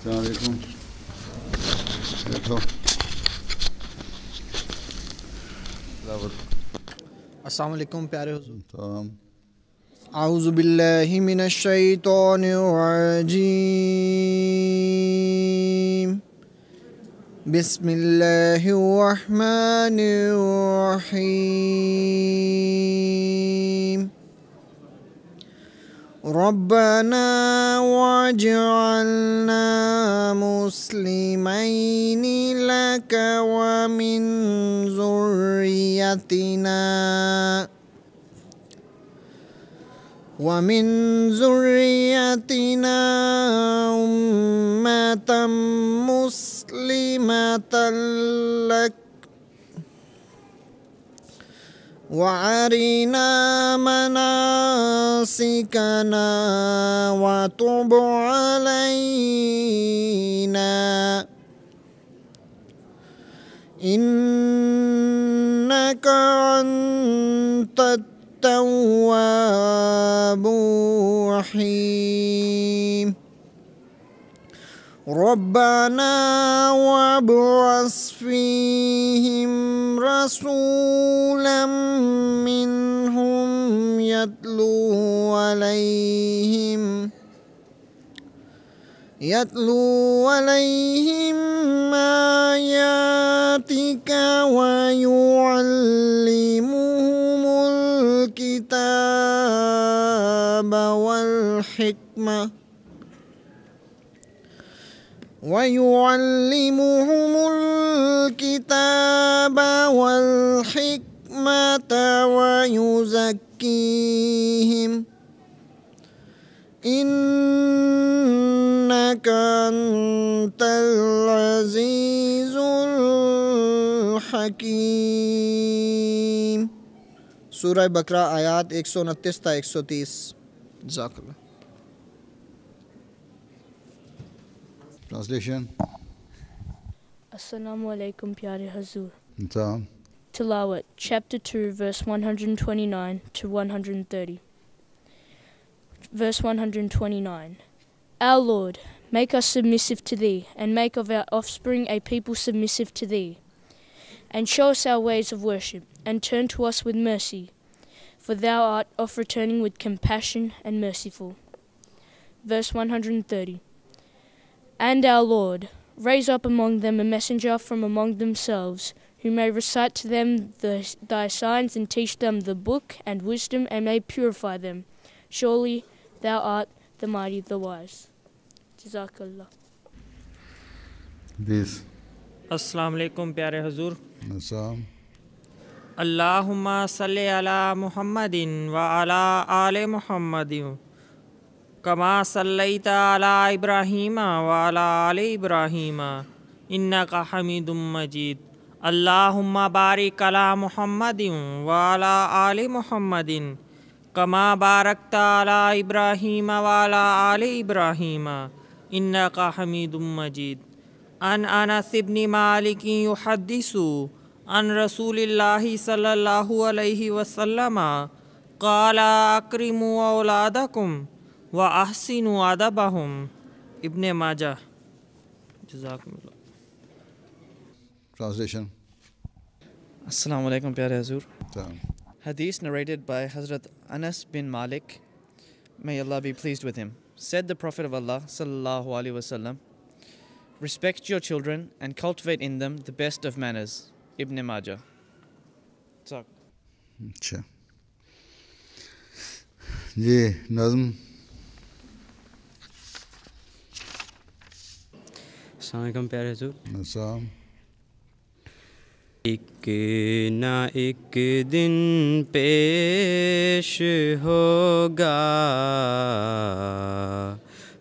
السلام عليكم السلام عليكم प्यारे हुजूर أعوذ بالله من الشيطان الرجيم بسم الله الرحمن الرحيم ربنا واجعلنا مسلمين لك ومن ذريتنا ومن ذريتنا أمة مسلمة لك وارنا مناسكنا وتب علينا انك انت التواب الرحيم ربنا وابعث فينا رسولا منهم يتلو عليهم يتلو عليهم آياتك ويعلمهم الكتاب والحكمة ويعلمهم الكتاب والحكمة ويزكيهم إنك أنت العزيز الحكيم سورة بقرة آيات 129 تا 130 جزاك الله Translation. Assalamu alaikum, Pyare Hazur. Tilawat, chapter 2, verse 129 to 130. Verse 129. Our Lord, make us submissive to Thee, and make of our offspring a people submissive to Thee. And show us our ways of worship, and turn to us with mercy, for Thou art oft returning with compassion and merciful. Verse 130. And our Lord, raise up among them a messenger from among themselves, who may recite to them the, thy signs and teach them the book and wisdom, and may purify them. Surely thou art the mighty, the wise. Jazakallah. This. Assalamu alaikum, प्यारे हजूर Assam. अल्लाहुम्मा सल्ले अला मुहम्मदिन व अला आले کما صلی تعلیٰ ابراہیمہ ولا علیہ اللہ بارک علی محمد والا عل محمدن کمہ بارک تعلیٰ ابراہیمہ ابراہیم ان کا حمید مجید ان ان سبنى ملکیں حدس ان رسول اللہ صلی اللہ علیہ وسلم قال اکرم اولادکم Wa ahsinu आहसिन ibn ibn Maaza Translation. Assalamu alaikum, Pyare Hazur. Hadith narrated by Hazrat Anas bin Malik, may Allah be pleased with him, said the Prophet of Allah, sallallahu alaihi wasallam, respect your children and cultivate in them the best of manners. Ibn Majah. अच्छा जी hmm, السلام علیکم پیارے السلام ایک نہ ایک دن پیش ہوگا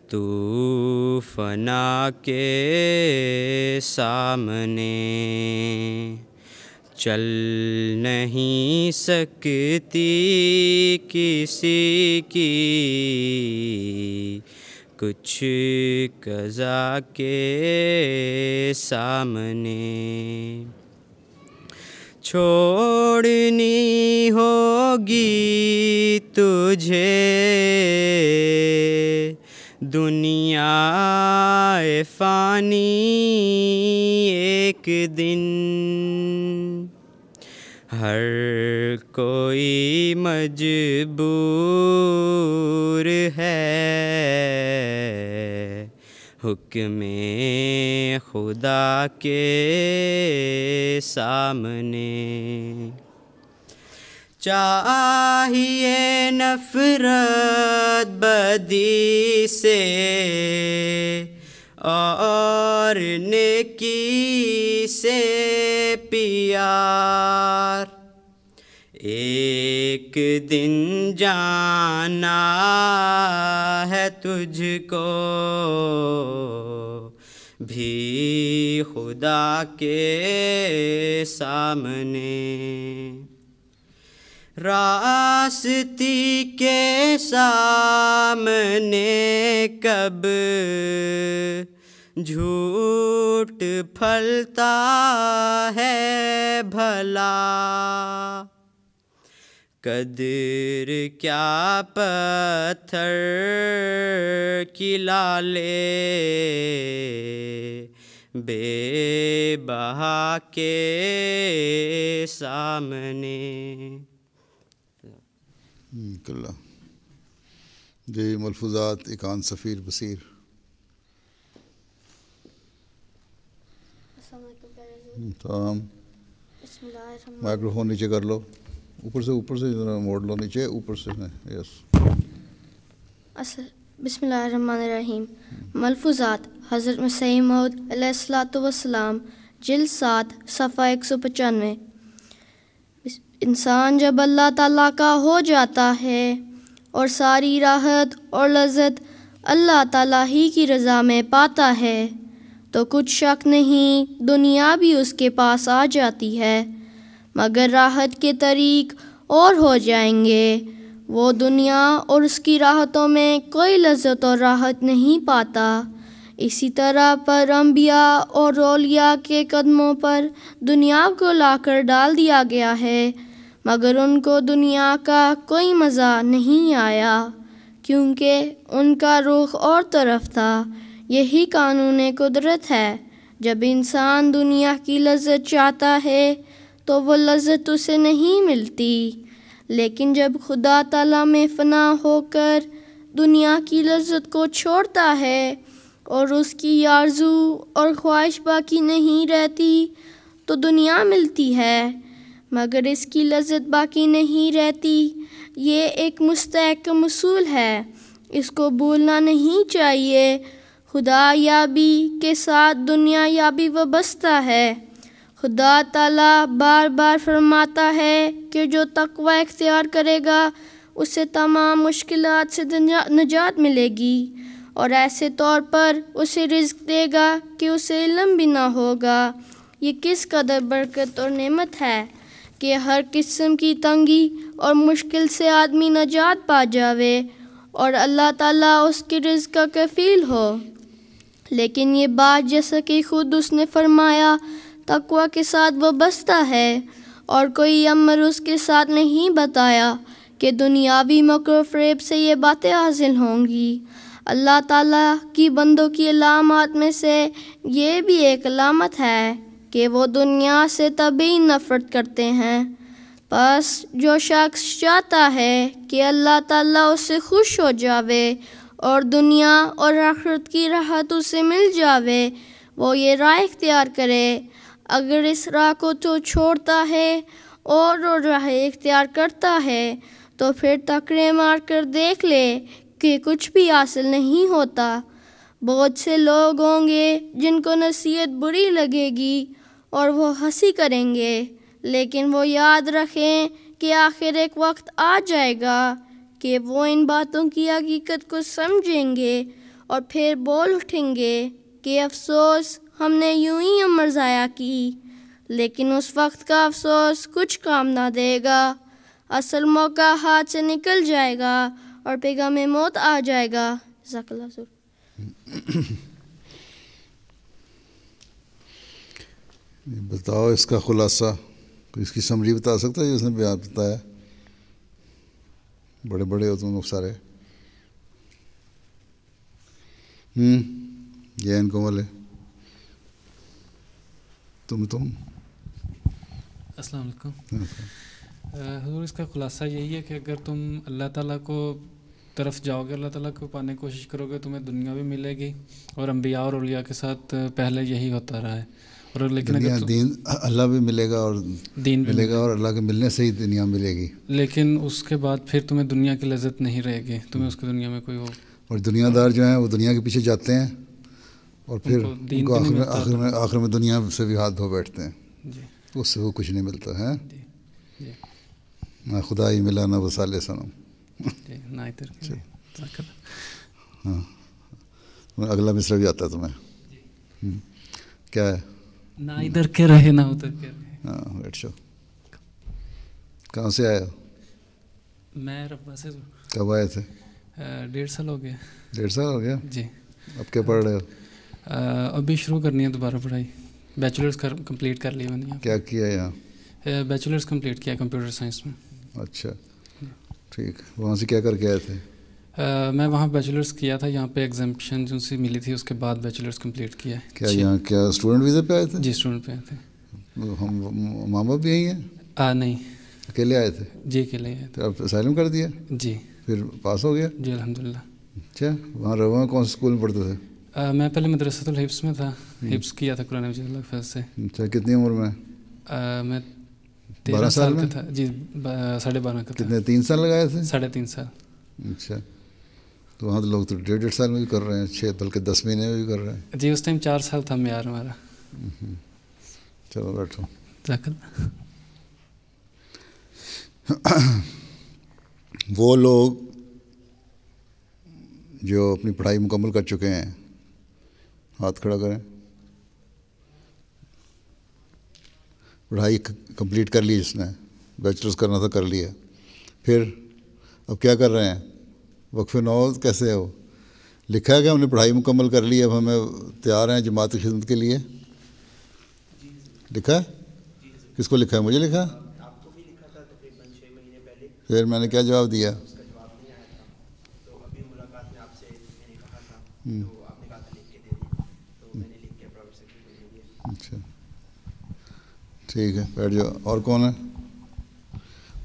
تو فنا کے سامنے چل نہیں سکتی کسی کی کچھ قضا کے سامنے چھوڑنی ہوگی تجھے دنیا فانی ایک دن ہر کوئی مجبور حکم خدا کے سامنے چاہیے نفرت بدی سے اور نیکی سے پیار ایک دن جانا ہے تجھ کو بھی خدا کے سامنے راستی کے سامنے کب جھوٹ پھلتا ہے بھلا قدر کیا پتھر کی لالے بے بہا کے سامنے جی ملفوظات اکان سفیر بصیر جی۔ مائکرو فون نیچے کر لو اوپر سے اوپر سے لو نیچے اوپر سے بسم اللہ الرحمن الرحیم ملفوظات حضرت مسیح مود علیہ السلاۃ وسلام جل سات صفحہ ایک سو پچانوے انسان جب اللہ تعالیٰ کا ہو جاتا ہے اور ساری راحت اور لذت اللہ تعالیٰ ہی کی رضا میں پاتا ہے تو کچھ شک نہیں دنیا بھی اس کے پاس آ جاتی ہے مگر راحت کے طریق اور ہو جائیں گے وہ دنیا اور اس کی راحتوں میں کوئی لذت اور راحت نہیں پاتا اسی طرح پر انبیاء اور رولیا کے قدموں پر دنیا کو لا کر ڈال دیا گیا ہے مگر ان کو دنیا کا کوئی مزہ نہیں آیا کیونکہ ان کا رخ اور طرف تھا یہی قانون قدرت ہے جب انسان دنیا کی لذت چاہتا ہے تو وہ لذت اسے نہیں ملتی لیکن جب خدا تعالیٰ میں فنا ہو کر دنیا کی لذت کو چھوڑتا ہے اور اس کی آرزو اور خواہش باقی نہیں رہتی تو دنیا ملتی ہے مگر اس کی لذت باقی نہیں رہتی یہ ایک مستحق اصول ہے اس کو بھولنا نہیں چاہیے خدا یابی کے ساتھ دنیا یابی وابستہ ہے خدا تعالیٰ بار بار فرماتا ہے کہ جو تقوی اختیار کرے گا اسے تمام مشکلات سے نجات ملے گی اور ایسے طور پر اسے رزق دے گا کہ اسے علم بھی نہ ہوگا یہ کس قدر برکت اور نعمت ہے کہ ہر قسم کی تنگی اور مشکل سے آدمی نجات پا جاوے اور اللہ تعالیٰ اس کے رزق کا کفیل ہو لیکن یہ بات جیسا کہ خود اس نے فرمایا تقوا کے ساتھ وہ بستا ہے اور کوئی عمر اس کے ساتھ نہیں بتایا کہ دنیاوی مکر فریب سے یہ باتیں حاصل ہوں گی اللہ تعالیٰ کی بندوں کی علامات میں سے یہ بھی ایک علامت ہے کہ وہ دنیا سے طبی نفرت کرتے ہیں بس جو شخص چاہتا ہے کہ اللہ تعالیٰ اس سے خوش ہو جاوے اور دنیا اور آخرت کی راحت اسے مل جاوے وہ یہ رائے اختیار کرے اگر اس راہ کو تو چھوڑتا ہے اور راہ اختیار کرتا ہے تو پھر تکڑے مار کر دیکھ لے کہ کچھ بھی حاصل نہیں ہوتا بہت سے لوگ ہوں گے جن کو نصیحت بری لگے گی اور وہ ہنسی کریں گے لیکن وہ یاد رکھیں کہ آخر ایک وقت آ جائے گا کہ وہ ان باتوں کی حقیقت کو سمجھیں گے اور پھر بول اٹھیں گے کہ افسوس ہم نے یوں ہی عمر ضائع کی لیکن اس وقت کا افسوس کچھ کام نہ دے گا اصل موقع ہاتھ سے نکل جائے گا اور پیگا میں موت آ جائے گا ذکل بتاؤ اس کا خلاصہ اس کی سمری بتا سکتا ہے جس نے بیان بتایا بڑے بڑے ہو تم سارے ہوں یہ تم تم السلام علیکم ہاں۔ حضور اس کا خلاصہ یہی ہے کہ اگر تم اللہ تعالیٰ کو طرف جاؤ گے اللہ تعالیٰ کو پانے کی کوشش کرو گے تمہیں دنیا بھی ملے گی اور انبیاء اور اولیاء کے ساتھ پہلے یہی ہوتا رہا ہے اور لیکن اگر دین اللہ بھی ملے گا اور دین ملے گا اور اللہ کے ملنے سے ہی دنیا ملے گی لیکن اس کے بعد پھر تمہیں دنیا کی لذت نہیں رہے گی تمہیں اس کی دنیا میں کوئی ہو اور دنیا دار جو ہیں وہ دنیا کے پیچھے جاتے ہیں اور پھر ان کو آخر میں آخر میں آخر میں دنیا سے بھی ہاتھ دھو بیٹھتے ہیں جی اس سے وہ کچھ نہیں ملتا ہے جی۔ جی۔ جی، نہ خدا ہی ملا نہ وسال سنم ہاں اگلا مصرا بھی آتا ہے تمہیں کیا ہے نہ ادھر کے رہے نہ ادھر کے رہے ہاں بیٹھ چو کہاں سے آیا میں ربا سے کب آئے تھے ڈیڑھ سال ہو گیا ڈیڑھ سال ہو گیا جی اب کیا پڑھ رہے ہو ابھی شروع کرنی ہے دوبارہ پڑھائی بیچلرس کمپلیٹ کر لی میں نے کیا کیا یہاں بیچلرس کمپلیٹ کیا کمپیوٹر سائنس میں اچھا ٹھیک وہاں سے کیا کر کے آئے تھے میں وہاں بیچلرس کیا تھا یہاں پہ ایگزامٹیشن جو سے ملی تھی اس کے بعد بیچلرس کمپلیٹ کیا ہے کیا یہاں کیا اسٹوڈنٹ ویزے پہ آئے تھے جی اسٹوڈنٹ پہ آئے تھے ہم ماں باپ بھی آئی ہیں نہیں اکیلے آئے تھے جی اکیلے آئے تھے آپ سائلم کر دیا جی پھر پاس ہو گیا جی الحمد للہ اچھا وہاں رواں کون سے اسکول میں پڑھتے تھے میں پہلے مدرسۃ الحفظ میں تھا حفظ کیا تھا قرآن مجید اللہ فیض سے اچھا کتنی عمر میں میں تیرہ سال کا تھا جی ساڑھے بارہ کا کتنے تین سال لگائے تھے ساڑھے تین سال اچھا تو وہاں لوگ تو ڈیڑھ ڈیڑھ سال میں بھی کر رہے ہیں چھ بلکہ دس مہینے میں بھی کر رہے ہیں جی اس ٹائم چار سال تھا معیار ہمارا چلو بیٹھو وہ لوگ جو اپنی پڑھائی مکمل کر چکے ہیں ہاتھ کھڑا کریں پڑھائی کمپلیٹ کر لی جس نے بیچلرس کرنا تھا کر لیا پھر اب کیا کر رہے ہیں وقف نوز کیسے ہے وہ لکھا ہے کہ ہم نے پڑھائی مکمل کر لی اب ہمیں تیار ہیں جماعت کی خدمت کے لیے لکھا ہے کس کو لکھا ہے مجھے لکھا پھر میں نے کیا جواب دیا ہوں اچھا ٹھیک ہے بیٹھ اور کون ہے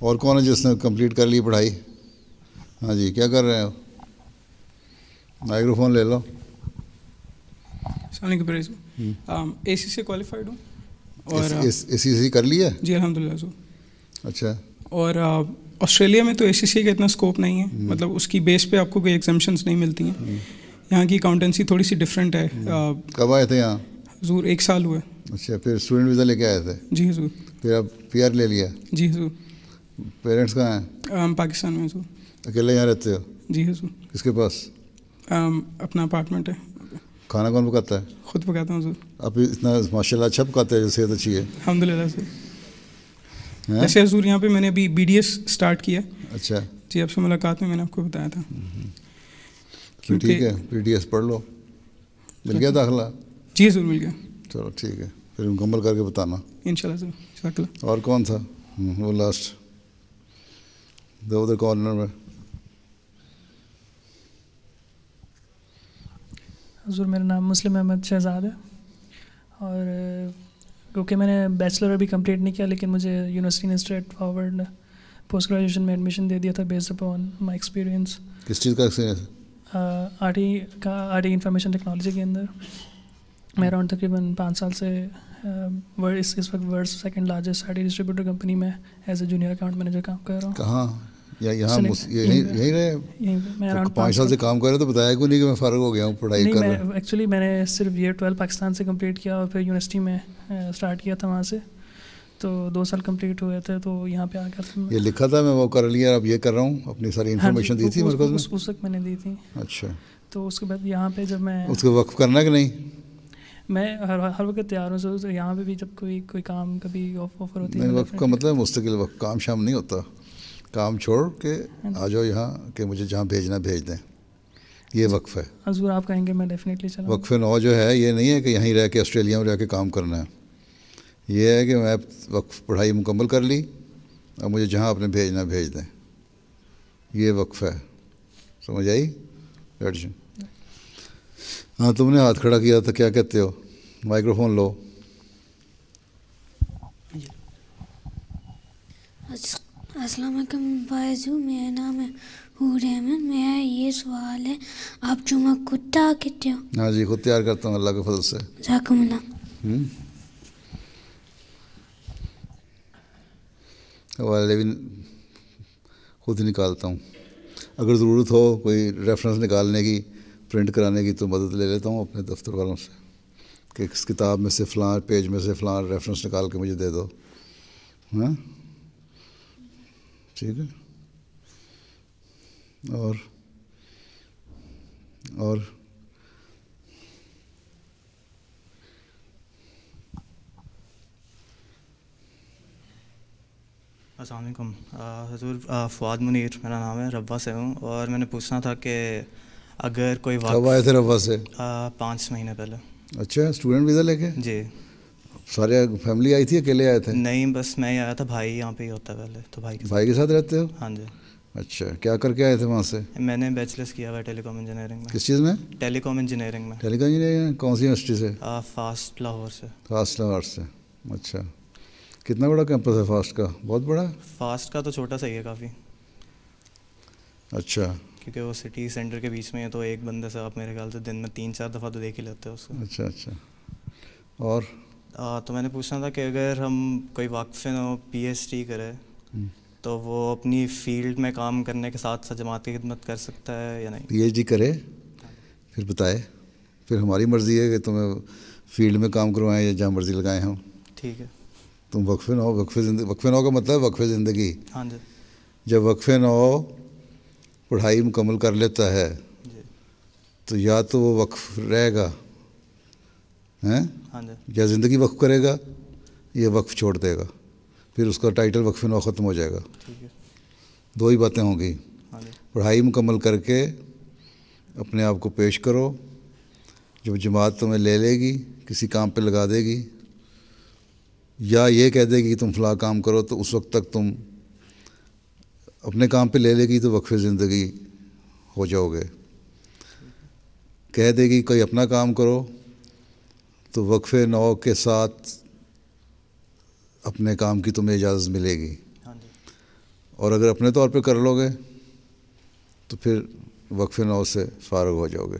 اور کون ہے جس نے کمپلیٹ کر لی پڑھائی ہاں جی کیا کر رہے ہیں مائکرو فون لے لو کپڑے اے سی سے کوالیفائڈ ہوں اور اے سی سی کر لی ہے جی الحمد للہ اچھا اور آسٹریلیا میں تو اے سی سی کا اتنا اسکوپ نہیں ہے مطلب اس کی بیس پہ آپ کو کوئی ایگزامشنس نہیں ملتی ہیں یہاں کی اکاؤنٹنسی تھوڑی سی ڈفرینٹ ہے کب آئے تھے یہاں حضور ایک سال ہوئے اچھا پھر اسٹوڈنٹ ویزا لے کے آئے تھے جی حضور پھر آپ پی آر لے لیا جی حضور پیرنٹس کہاں ہیں ہم پاکستان میں حضور اکیلے یہاں رہتے ہو جی حضور کس کے پاس اپنا اپارٹمنٹ ہے کھانا کون پکاتا ہے خود پکاتا ہوں حضور آپ اتنا ماشاء اللہ اچھا پکاتے ہیں صحت اچھی ہے الحمد للہ سر ایسے ہاں؟ حضور یہاں پہ میں نے ابھی بی ڈی ایس اسٹارٹ کیا اچھا جی آپ سے ملاقات میں میں نے آپ کو بتایا تھا ٹھیک ہے پی ڈی ایس پڑھ لو مل گیا داخلہ جی ضرور مل گیا چلو ٹھیک ہے پھر مکمل کر کے بتانا ان شاء اللہ سر اور کون تھا وہ لاسٹ دو ادھر کارنر میں حضور میرا نام مسلم احمد شہزاد ہے اور کیونکہ میں نے بیچلر ابھی کمپلیٹ نہیں کیا لیکن مجھے یونیورسٹی نے اسٹریٹ فارورڈ پوسٹ گریجویشن میں ایڈمیشن دے دیا تھا بیسڈ اپون مائی ایکسپیرینس کس چیز کا ایکسپیرینس آر ٹی کا آر ٹی انفارمیشن ٹیکنالوجی کے اندر میں اراؤنڈ تقریباً پانچ سال سے اس اس وقت world second largest sari distributor company میں as a junior account manager کام کر رہا ہوں کہاں یہاں یہیں رہے پانچ سال سے کام کر رہا تو بتایا کیوں نہیں کہ میں فارغ ہو گیا ہوں پڑھائی کر ایکچولی میں نے صرف ایئر ٹویلو پاکستان سے کمپلیٹ کیا اور پھر یونیورسٹی میں اسٹارٹ کیا تھا وہاں سے تو دو سال کمپلیٹ ہوئے تھے تو یہاں پہ آ کر یہ لکھا تھا میں وہ کر لیا اب یہ کر رہا ہوں اپنی ساری انفارمیشن ہاں جی، دی تھی اس وقت میں نے دی تھی اچھا تو اس کے بعد یہاں پہ جب میں اس کو وقف کرنا کہ نہیں میں ہر ہر وقت تیار ہوں سر یہاں پہ بھی جب کوئی کوئی کام کبھی آف آفر ہوتی ہے وقت کا مطلب مستقل وقت کام شام نہیں ہوتا کام چھوڑ کے ہاں جی۔ آ جاؤ یہاں کہ مجھے جہاں بھیجنا بھیج دیں یہ جی۔ وقف ہے حضور آپ کہیں گے میں ڈیفینیٹلی وقف نو جو ہے یہ نہیں ہے کہ یہیں رہ کے آسٹریلیا میں رہ کے کام کرنا ہے یہ ہے کہ میں وقف پڑھائی مکمل کر لی اور مجھے جہاں آپ نے بھیجنا بھیج دیں یہ وقف ہے سمجھ آئی جی۔ ہاں تم نے ہاتھ کھڑا کیا تھا کیا کہتے ہو مائکروفون لو السلام علیکم بائزو میرا نام ہے حور احمد میرا یہ سوال ہے آپ جمعہ کتا کتے ہو ہاں جی خود تیار کرتا ہوں اللہ کے فضل سے جاکم اللہ والے بھی خود ہی نکالتا ہوں اگر ضرورت ہو کوئی ریفرنس نکالنے کی پرنٹ کرانے کی تو مدد لے لیتا ہوں اپنے دفتر والوں سے کہ اس کتاب میں سے فلان پیج میں سے فلان ریفرنس نکال کے مجھے دے دو ہاں ٹھیک ہے اور اور السلام علیکم حضور فواد منیر میرا نام ہے ربا سے ہوں اور میں نے پوچھنا تھا کہ اگر کوئی واقعہ ربا سے پانچ مہینے پہلے اچھا اسٹوڈنٹ ویزا لے کے جی سارے فیملی آئی تھی اکیلے آئے تھے نہیں بس میں ہی آیا تھا بھائی یہاں پہ ہی ہوتا پہلے تو بھائی کے بھائی کے ساتھ رہتے ہو ہاں جی اچھا کیا کر کے آئے تھے وہاں سے میں نے بیچلرس کیا ہوا ہے ٹیلی کام انجینئرنگ میں کس چیز میں ٹیلی کام انجینئرنگ میں ٹیلی کام انجینئرنگ کون سی یونیورسٹی سے فاسٹ لاہور سے فاسٹ لاہور سے اچھا کتنا بڑا کیمپس ہے فاسٹ کا بہت بڑا فاسٹ کا تو چھوٹا سا ہی ہے کافی اچھا کیونکہ وہ سٹی سینٹر کے بیچ میں ہے تو ایک بندہ سے آپ میرے خیال سے دن میں تین چار دفعہ تو دیکھ ہی لیتے ہیں اس کو اچھا اچھا اور تو میں نے پوچھنا تھا کہ اگر ہم کوئی وقف نہ ہو پی ایچ ڈی کرے تو وہ اپنی فیلڈ میں کام کرنے کے ساتھ ساتھ جماعت کی خدمت کر سکتا ہے یا نہیں پی ایچ ڈی کرے پھر بتائے پھر ہماری مرضی ہے کہ تمہیں فیلڈ میں کام کروائیں یا جہاں مرضی لگائے ہوں ٹھیک ہے تم وقفے نہ ہو وقفے وقفے نہ ہو کا مطلب وقفے زندگی ہاں جی جب وقفے نہ ہو پڑھائی مکمل کر لیتا ہے جی۔ تو یا تو وہ وقف رہے گا ہاں جی۔ یا زندگی وقف کرے گا یا وقف چھوڑ دے گا پھر اس کا ٹائٹل وقف نو ختم ہو جائے گا دو ہی باتیں ہوں گی ہاں جی۔ پڑھائی مکمل کر کے اپنے آپ کو پیش کرو جب جماعت تمہیں لے لے گی کسی کام پہ لگا دے گی یا یہ کہہ دے گی کہ تم فلاں کام کرو تو اس وقت تک تم اپنے کام پہ لے لے گی تو وقف زندگی ہو جاؤ گے کہہ دے گی کوئی اپنا کام کرو تو وقف نو کے ساتھ اپنے کام کی تمہیں اجازت ملے گی ہاں جی۔ اور اگر اپنے طور پہ کر لو گے تو پھر وقف نو سے فارغ ہو جاؤ گے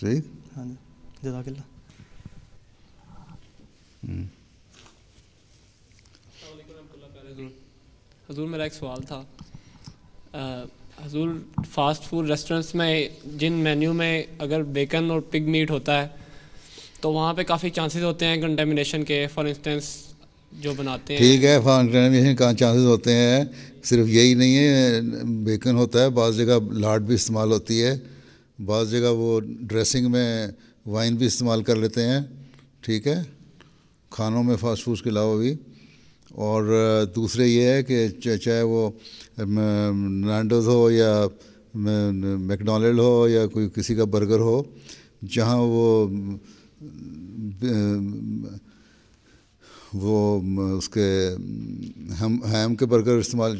ٹھیک ہاں جی۔ جزاک اللہ حضور میرا ایک سوال تھا حضور فاسٹ فوڈ ریسٹورنٹس میں جن مینیو میں اگر بیکن اور پگ میٹ ہوتا ہے تو وہاں پہ کافی چانسز ہوتے ہیں کنٹیمنیشن کے فار انسٹنس جو بناتے ہیں ٹھیک ہے کہاں چانسز ہوتے ہیں صرف یہی نہیں ہے بیکن ہوتا ہے بعض جگہ لاڈ بھی استعمال ہوتی ہے بعض جگہ وہ ڈریسنگ میں وائن بھی استعمال کر لیتے ہیں ٹھیک ہے کھانوں میں فاسٹ فوڈ کے علاوہ بھی اور دوسرے یہ ہے کہ چاہے وہ نانڈوز ہو یا میکڈونلڈ ہو یا کوئی کسی کا برگر ہو جہاں وہ وہ اس کے ہم ہیم کے برگر استعمال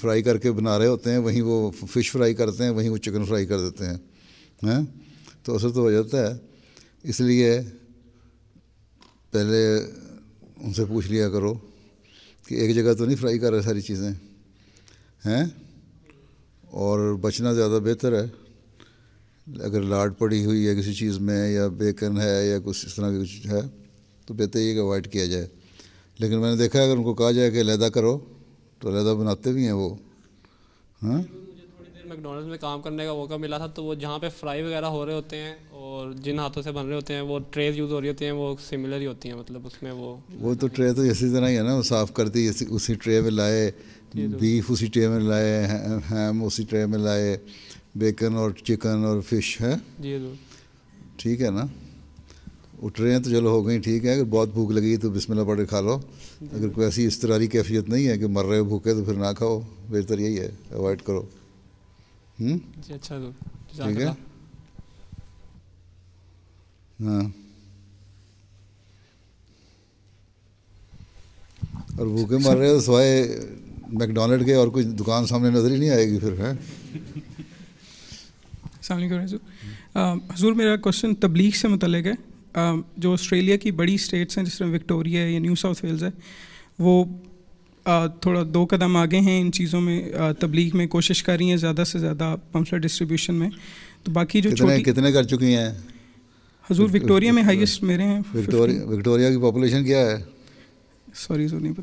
فرائی کر کے بنا رہے ہوتے ہیں وہیں وہ فش فرائی کرتے ہیں وہیں وہ چکن فرائی کر دیتے ہیں تو اثر تو ہو جاتا ہے اس لیے پہلے ان سے پوچھ لیا کرو کہ ایک جگہ تو نہیں فرائی کر رہے ساری چیزیں ہیں اور بچنا زیادہ بہتر ہے اگر لاڈ پڑی ہوئی ہے کسی چیز میں یا بیکن ہے یا کچھ اس طرح کی کچھ ہے تو بہتر یہ کہ اوائڈ کیا جائے لیکن میں نے دیکھا ہے اگر ان کو کہا جائے کہ علیحدہ کرو تو علیحدہ بناتے بھی ہیں وہ ہاں میک میں کام کرنے کا موقع ملا تھا تو وہ جہاں پہ فرائی وغیرہ ہو رہے ہوتے ہیں اور جن ہاتھوں سے بن رہے ہوتے ہیں وہ ٹریز یوز ہو رہی ہوتی ہیں وہ سملر ہی ہوتی ہیں مطلب اس میں وہ وہ تو ٹرے تو اسی طرح ہی ہے نا وہ صاف کرتی اسی ٹرے میں لائے بیف اسی ٹرے میں لائے ہیم اسی ٹرے میں لائے بیکن اور چکن اور فش ہے جی ٹھیک ہے نا اٹھ رہے ہیں تو چلو ہو گئی ٹھیک ہے اگر بہت بھوک لگی تو بسم اللہ کے کھا لو جی۔ اگر کوئی ایسی استراری کیفیت نہیں ہے کہ مر رہے ہو بھوکے تو پھر نہ کھاؤ بہتر یہی ہے اوائڈ کرو ہاں ڈونلڈ کے اور کوئی دکان سامنے نظر ہی نہیں آئے گی پھر ہے السلام علیکم حضور حضور میرا کوشچن تبلیغ سے متعلق ہے جو آسٹریلیا کی بڑی اسٹیٹس ہیں جس میں وکٹوریا ہے یا نیو ساؤتھ ویلز ہے وہ تھوڑا دو قدم آگے ہیں ان چیزوں میں تبلیغ میں کوشش کر رہی ہیں زیادہ سے زیادہ پمپشن ڈسٹریبیوشن میں تو باقی جو کتنے کر چکی ہیں حضور وکٹوریا میں ہائیسٹ میرے ہیں وکٹوریا کی پاپولیشن کیا ہے سوری سور نہیں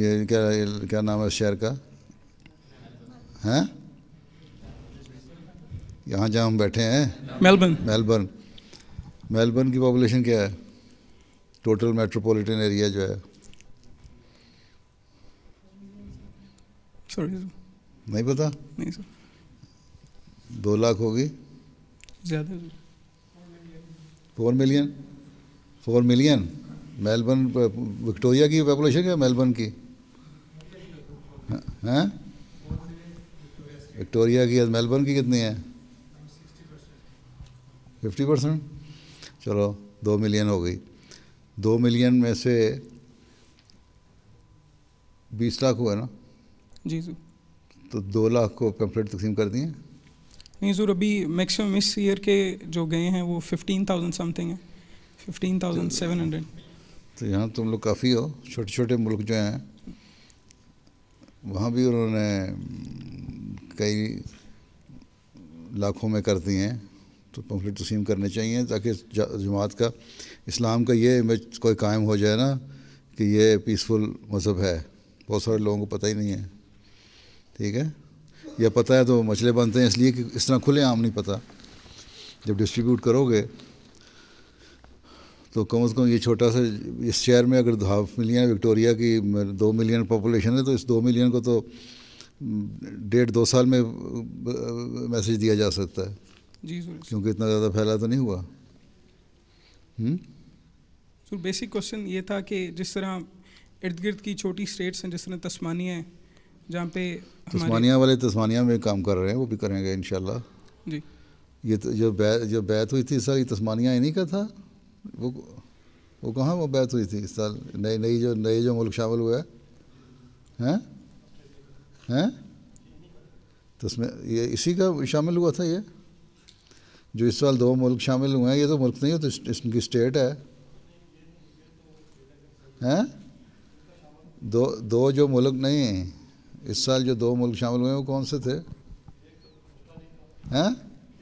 یہ کیا نام ہے شہر کا ہاں یہاں جہاں ہم بیٹھے ہیں میلبرن میلبرن میلبرن کی پاپولیشن کیا ہے ٹوٹل میٹروپولیٹن ایریا جو ہے نہیں پتا نہیں سر دو لاکھ ہوگی زیادہ four million four million Melbourne Victoria کی پاپولیشن کیا میلبرن کی ہاں وکٹوریا کی میلبرن کی کتنی ہے ففٹی پرسینٹ چلو دو ملین ہو گئی دو ملین میں سے بیس لاکھ ہوئے نا جی سر تو دو لاکھ کو پمفلیٹ تقسیم کر دیے نہیں سر ابھی میکسیمم اس ایئر کے جو گئے ہیں وہ ففٹین تھاؤزینڈ سم تھنگ ہیں ففٹین تھاؤزینڈ سیون ہنڈریڈ تو یہاں تم لوگ کافی ہو چھوٹے چھوٹے ملک جو ہیں وہاں بھی انہوں نے کئی لاکھوں میں کر دی ہیں تو پمفلیٹ تقسیم کرنے چاہیے تاکہ جماعت کا اسلام کا یہ امیج کوئی قائم ہو جائے نا کہ یہ پیسفل مذہب ہے بہت سارے لوگوں کو پتہ ہی نہیں ہے ٹھیک ہے یا پتہ ہے تو مچھلے بنتے ہیں اس لیے کہ اس طرح کھلے عام نہیں پتہ جب ڈسٹریبیوٹ کرو گے تو کم از کم یہ چھوٹا سا اس شہر میں اگر ہاف ملین وکٹوریا کی دو ملین پاپولیشن ہے تو اس دو ملین کو تو ڈیڑھ دو سال میں میسج دیا جا سکتا ہے جی سر کیونکہ اتنا زیادہ پھیلا تو نہیں ہوا سر بیسک کوشچن یہ تھا کہ جس طرح ارد گرد کی چھوٹی اسٹیٹس ہیں جس طرح تسمانی ہیں جہاں پہ تسمانیہ والے تسمانیہ میں کام کر رہے ہیں وہ بھی کریں گے انشاءاللہ جی یہ جو بیت جو بیت ہوئی تھی اس سال یہ تسمانیہ انہیں کا تھا وہ وہ کہاں وہ بیت ہوئی تھی اس سال نئی نئی جو نئے جو ملک شامل ہوئے ہیں تو اس میں یہ اسی کا شامل ہوا تھا یہ جو اس سال دو ملک شامل ہوئے ہیں یہ تو ملک نہیں تو اس کی اسٹیٹ ہے ہیں دو دو جو ملک نہیں ہیں اس سال جو دو ملک شامل ہوئے وہ کون سے تھے کوسٹا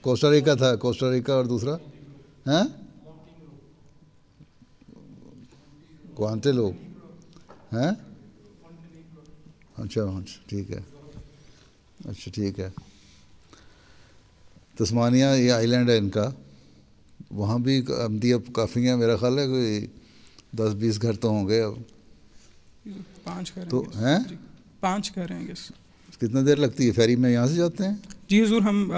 کوسٹاریکا تھا کوسٹاریکا اور دوسرا ہیں کوانتے لوگ ہیں اچھا،, اچھا ٹھیک ہے اچھا ٹھیک ہے تسمانیہ یہ آئی لینڈ ہے ان کا وہاں بھی آمدی اب کافی ہیں میرا خیال ہے کوئی دس بیس گھر تو ہوں گے اب تو ہیں جی۔ پانچ کہہ ہیں گیس کتنا دیر لگتی ہے فیری میں یہاں سے جاتے ہیں جی حضور ہم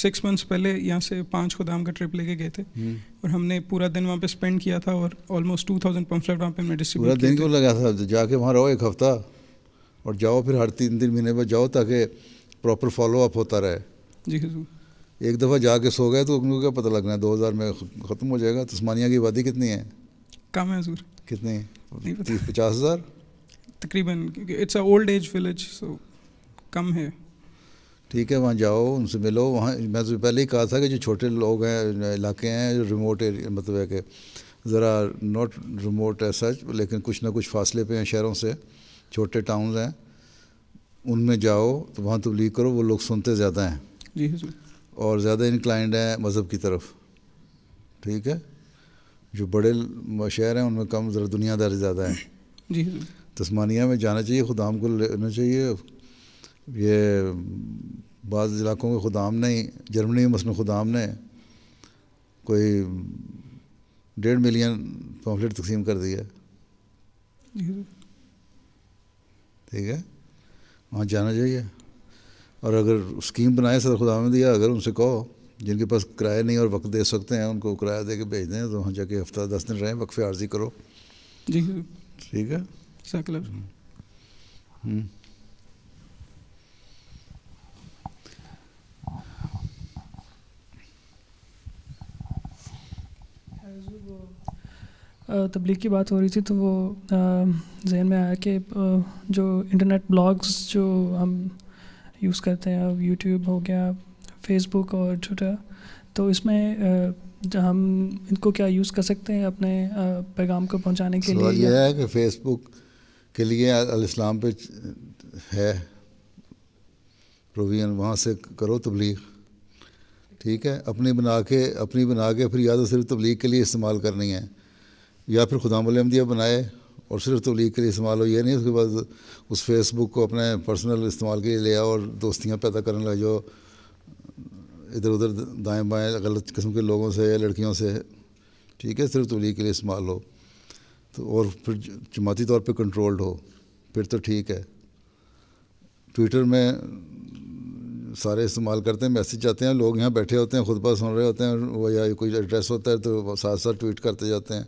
سکس منتھس پہلے یہاں سے پانچ خدام کا ٹرپ لے کے گئے تھے اور ہم نے پورا دن وہاں پہ اسپینڈ کیا تھا اور آلموسٹ ٹو تھاؤزینڈ پمفلیٹ وہاں پہ پورا دن کیوں لگا تھا جا کے وہاں رہو ایک ہفتہ اور جاؤ پھر ہر تین تین مہینے پہ جاؤ تاکہ پراپر فالو اپ ہوتا رہے جی حضور ایک دفعہ جا کے سو گئے تو ان کو کیا پتہ لگنا ہے دو ہزار میں ختم ہو جائے گا تسمانیہ کی آبادی کتنی ہے کم ہے حضور کتنی پچاس ہزار تقریباً it's a old age village so کم ہے ٹھیک ہے وہاں جاؤ ان سے ملو وہاں میں تو پہلے ہی کہا تھا کہ جو چھوٹے لوگ ہیں علاقے ہیں جو ریموٹ مطلب ہے کہ ذرا ناٹ ریموٹ ہے سچ لیکن کچھ نہ کچھ فاصلے پہ ہیں شہروں سے چھوٹے ٹاؤنز ہیں ان میں جاؤ تو وہاں تبلیغ کرو وہ لوگ سنتے زیادہ ہیں جی حضور اور زیادہ انکلائنڈ ہیں مذہب کی طرف ٹھیک ہے جو بڑے شہر ہیں ان میں کم ذرا دنیا دار زیادہ ہیں جی تسمانیہ میں جانا چاہیے خدام کو لینا چاہیے یہ بعض علاقوں کے خدام نے جرمنی میں مثلاً خدام نے کوئی ڈیڑھ ملین پاپلیٹ تقسیم کر دیا ٹھیک ہے وہاں جانا چاہیے اور اگر اسکیم بنائے سر خدا میں دیا اگر ان سے کہو جن کے پاس کرایہ نہیں اور وقت دے سکتے ہیں ان کو کرایہ دے کے بھیج دیں تو وہاں جا کے ہفتہ دس دن رہیں وقف عارضی کرو جی ٹھیک ہے تبلیغ کی بات ہو رہی تھی تو وہ ذہن میں آیا کہ جو انٹرنیٹ بلاگس جو ہم یوز کرتے ہیں یوٹیوب ہو گیا فیس بک اور ٹویٹر تو اس میں ہم ان کو کیا یوز کر سکتے ہیں اپنے پیغام کو پہنچانے کے لیے یہ ہے کہ فیس بک کے لیے الاسلام پہ ہے پروویژن وہاں سے کرو تبلیغ ٹھیک ہے اپنی بنا کے اپنی بنا کے پھر یا تو صرف تبلیغ کے لیے استعمال کرنی ہے یا پھر خدا ملحمدیہ بنائے اور صرف تبلیغ کے لیے استعمال ہو یہ نہیں اس کے بعد اس فیس بک کو اپنے پرسنل استعمال کے لیے لے آؤ اور دوستیاں پیدا کرنے لگ جاؤ ادھر ادھر دائیں بائیں غلط قسم کے لوگوں سے لڑکیوں سے ٹھیک ہے صرف تبلیغ کے لیے استعمال ہو تو اور پھر جماعتی طور پہ کنٹرولڈ ہو پھر تو ٹھیک ہے ٹویٹر میں سارے استعمال کرتے ہیں میسج جاتے ہیں لوگ یہاں بیٹھے ہوتے ہیں خود سن رہے ہوتے ہیں وہ یا کوئی ایڈریس ہوتا ہے تو ساتھ ساتھ ٹویٹ کرتے جاتے ہیں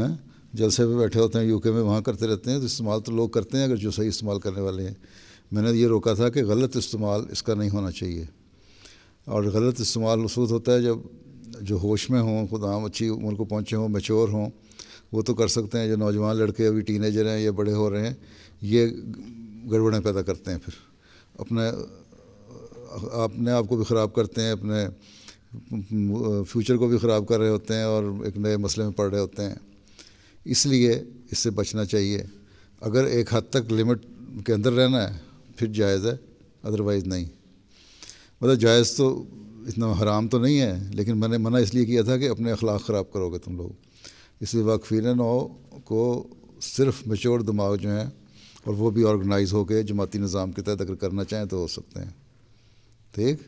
ہیں جلسے پہ بیٹھے ہوتے ہیں یو کے میں وہاں کرتے رہتے ہیں تو استعمال تو لوگ کرتے ہیں اگر جو صحیح استعمال کرنے والے ہیں میں نے یہ روکا تھا کہ غلط استعمال اس کا نہیں ہونا چاہیے اور غلط استعمال محسوس ہوتا ہے جب جو ہوش میں ہوں خدا ہم اچھی ملک پہنچے ہوں میچور ہوں وہ تو کر سکتے ہیں جو نوجوان لڑکے ابھی ٹین ایجر ہیں یا بڑے ہو رہے ہیں یہ گڑبڑیں پیدا کرتے ہیں پھر اپنے اپنے آپ کو بھی خراب کرتے ہیں اپنے فیوچر کو بھی خراب کر رہے ہوتے ہیں اور ایک نئے مسئلے میں پڑ رہے ہوتے ہیں اس لیے اس سے بچنا چاہیے اگر ایک حد تک لمٹ کے اندر رہنا ہے پھر جائز ہے ادروائز نہیں مطلب جائز تو اتنا حرام تو نہیں ہے لیکن میں نے منع اس لیے کیا تھا کہ اپنے اخلاق خراب کرو گے تم لوگ اس واقفین نو کو صرف مچور دماغ جو ہیں اور وہ بھی آرگنائز ہو کے جماعتی نظام کے تحت اگر کرنا چاہیں تو ہو سکتے ہیں ٹھیک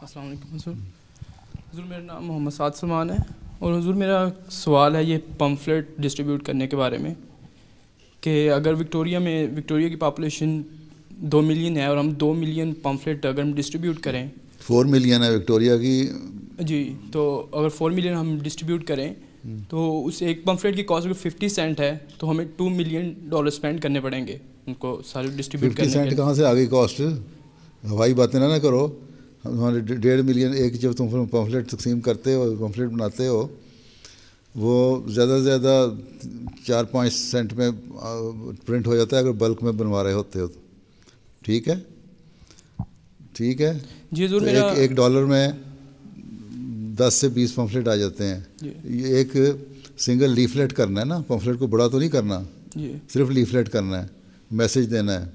السلام علیکم حضور حضور میرا نام محمد سعد سلمان ہے اور حضور میرا سوال ہے یہ پمفلیٹ ڈسٹریبیوٹ کرنے کے بارے میں کہ اگر وکٹوریا میں وکٹوریا کی پاپولیشن دو ملین ہے اور ہم دو ملین پمفلیٹ اگر ہم ڈسٹریبیوٹ کریں فور ملین ہے وکٹوریا کی جی تو اگر فور ملین ہم ڈسٹریبیوٹ کریں تو اس ایک پمفلیٹ کی کاسٹ اگر ففٹی سینٹ ہے تو ہمیں ٹو ملین ڈالر اسپینڈ کرنے پڑیں گے ان کو سارے ڈسٹریبیوٹ سینٹ کہاں سے آ گئی کاسٹ ہوائی باتیں نہ کرو ہمارے ڈیڑھ ملین ایک جب تم پمفلیٹ تقسیم کرتے ہو پمفلیٹ بناتے ہو وہ زیادہ سے زیادہ چار پانچ سینٹ میں پرنٹ ہو جاتا ہے اگر بلک میں بنوا رہے ہوتے ہو تو ٹھیک ہے ٹھیک ہے جی ضرور ایک ایک ڈالر میں دس سے بیس پمفلیٹ آ جاتے ہیں جی۔ یہ ایک سنگل لیفلیٹ کرنا ہے نا پمفلیٹ کو بڑا تو نہیں کرنا جی۔ صرف لیفلیٹ کرنا ہے میسج دینا ہے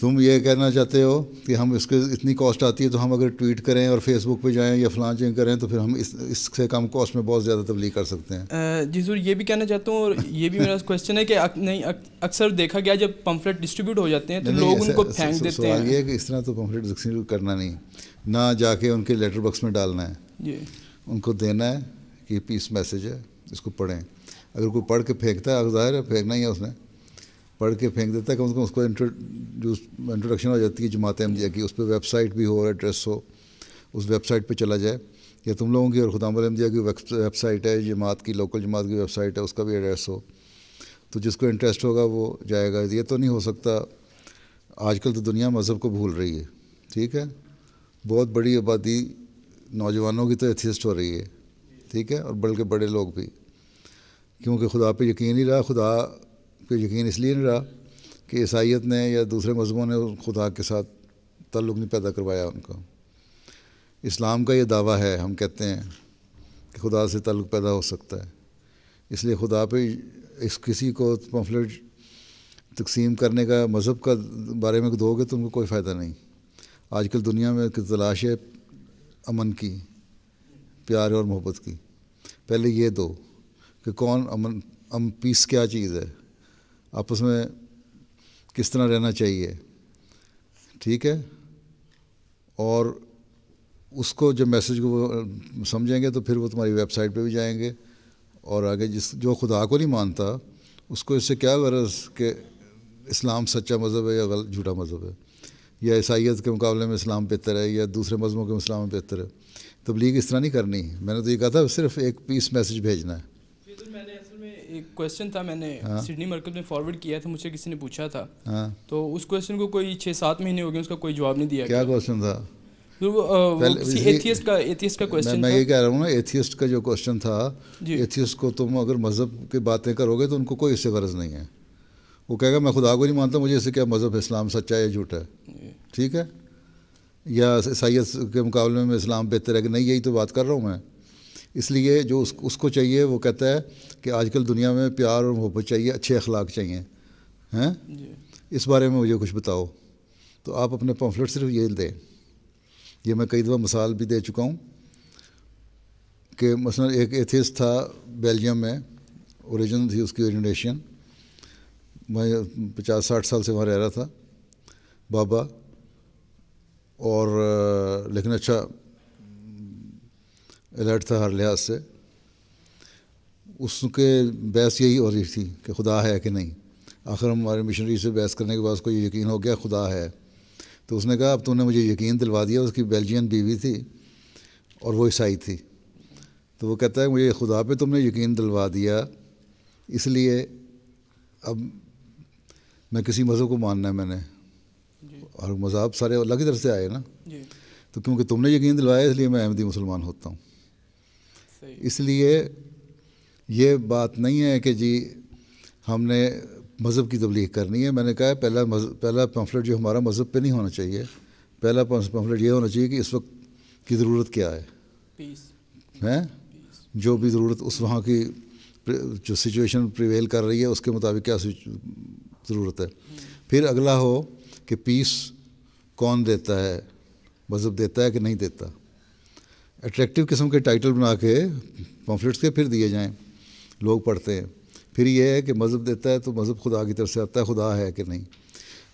تم یہ کہنا چاہتے ہو کہ ہم اس کے اتنی کاسٹ آتی ہے تو ہم اگر ٹویٹ کریں اور فیس بک پہ جائیں یا چین کریں تو پھر ہم اس اس سے کم کاسٹ میں بہت زیادہ تبلیغ کر سکتے ہیں جی ضرور یہ بھی کہنا چاہتا ہوں اور یہ بھی میرا کوشچن ہے کہ نہیں اکثر دیکھا گیا جب پمفلیٹ ڈسٹریبیوٹ ہو جاتے ہیں تو لوگ ان کو پھینک دیتے ہیں یہ کہ اس طرح تو پمفلیٹ ڈسٹریبیوٹ کرنا نہیں نہ جا کے ان کے لیٹر باکس میں ڈالنا ہے جی۔ ان کو دینا ہے کہ پیس میسج ہے اس کو پڑھیں اگر کوئی پڑھ کے پھینکتا ہے ظاہر ہے پھینکنا ہی ہے اس نے پڑھ کے پھینک دیتا ہے کم از کم اس کو جو انٹروڈکشن ہو جاتی ہے جماعت احمدیہ کی اس پہ ویب سائٹ بھی ہو اور ایڈریس ہو اس ویب سائٹ پہ چلا جائے یا تم لوگوں کی اور خدا الحمدیہ کی ویب سائٹ ہے جماعت کی لوکل جماعت کی ویب سائٹ ہے اس کا بھی ایڈریس ہو تو جس کو انٹرسٹ ہوگا وہ جائے گا یہ تو نہیں ہو سکتا آج کل تو دنیا مذہب کو بھول رہی ہے ٹھیک ہے بہت بڑی آبادی نوجوانوں کی تو ایتھیسٹ ہو رہی ہے ٹھیک ہے اور بلکہ بڑے لوگ بھی کیونکہ خدا پہ یقین ہی رہا خدا یقین اس لیے نہیں رہا کہ عیسائیت نے یا دوسرے مذہبوں نے خدا کے ساتھ تعلق نہیں پیدا کروایا ان کا اسلام کا یہ دعویٰ ہے ہم کہتے ہیں کہ خدا سے تعلق پیدا ہو سکتا ہے اس لیے خدا پہ اس کسی کو پمفلٹ تقسیم کرنے کا مذہب کا بارے میں دو گے تو ان کو کوئی فائدہ نہیں آج کل دنیا میں تلاش ہے امن کی پیار اور محبت کی پہلے یہ دو کہ کون امن ام پیس کیا چیز ہے آپس میں کس طرح رہنا چاہیے ٹھیک ہے اور اس کو جب میسج کو وہ سمجھیں گے تو پھر وہ تمہاری ویب سائٹ پہ بھی جائیں گے اور آگے جس جو خدا کو نہیں مانتا اس کو اس سے کیا غرض کہ اسلام سچا مذہب ہے یا غلط جھوٹا مذہب ہے یا عیسائیت کے مقابلے میں اسلام بہتر ہے یا دوسرے مذہبوں کے اسلام بہتر ہے تبلیغ اس طرح نہیں کرنی میں نے تو یہ کہا تھا صرف ایک پیس میسج بھیجنا ہے ایک کوشچن تھا میں نے سڈنی ہاں۔ مرکز میں فارورڈ کیا تھا مجھے کسی نے پوچھا تھا ہاں۔ تو اس کوشچن کو کوئی چھ سات مہینے ہو گئے اس کا کوئی جواب نہیں دیا کیا کوشچن تھا میں یہ کہہ رہا ہوں نا ایتھیسٹ کا جو کوشچن تھا ایتھیسٹ جی۔ کو تم اگر مذہب کی باتیں کرو گے تو ان کو کوئی اس سے غرض نہیں ہے وہ کہے گا میں خدا کو نہیں مانتا مجھے اسے کیا مذہب اسلام سچا ہے جھوٹا ہے جی۔ ٹھیک ہے یا عیسائیت کے مقابلے میں اسلام بہتر ہے کہ نہیں یہی تو بات کر رہا ہوں میں اس لیے جو اس اس کو چاہیے وہ کہتا ہے کہ آج کل دنیا میں پیار اور محبت چاہیے اچھے اخلاق چاہیے ہیں جی۔ اس بارے میں مجھے کچھ بتاؤ تو آپ اپنے پمفلٹ صرف یہ دیں یہ میں کئی دفعہ مثال بھی دے چکا ہوں کہ مثلا ایک ایتھیس تھا بیلجیم میں اوریجن تھی اس کی اوریجنیشن میں پچاس ساٹھ سال سے وہاں رہ رہا تھا بابا اور لیکن اچھا الرٹ تھا ہر لحاظ سے اس کے بحث یہی ہو رہی تھی کہ خدا ہے کہ نہیں آخر ہمارے مشنری سے بحث کرنے کے بعد اس کو یہ یقین ہو گیا خدا ہے تو اس نے کہا اب تو نے مجھے یقین دلوا دیا اس کی بیلجین بیوی تھی اور وہ عیسائی تھی تو وہ کہتا ہے مجھے خدا پہ تم نے یقین دلوا دیا اس لیے اب میں کسی مذہب کو ماننا ہے میں نے جی۔ اور مذہب سارے الگ ہی طرح سے آئے نا جی۔ تو کیونکہ تم نے یقین دلوایا اس لیے میں احمدی مسلمان ہوتا ہوں اس لیے یہ بات نہیں ہے کہ جی ہم نے مذہب کی تبلیغ کرنی ہے میں نے کہا ہے پہلا پہلا پمفلٹ جو ہمارا مذہب پہ نہیں ہونا چاہیے پہلا پمفلٹ یہ ہونا چاہیے کہ اس وقت کی ضرورت کیا ہے ہیں جو بھی ضرورت اس وہاں کی جو سچویشن پریویل کر رہی ہے اس کے مطابق کیا ضرورت ہے پھر اگلا ہو کہ پیس کون دیتا ہے مذہب دیتا ہے کہ نہیں دیتا اٹریکٹیو قسم کے ٹائٹل بنا کے پمفلیٹس کے پھر دیے جائیں لوگ پڑھتے ہیں پھر یہ ہے کہ مذہب دیتا ہے تو مذہب خدا کی طرف سے آتا ہے خدا ہے کہ نہیں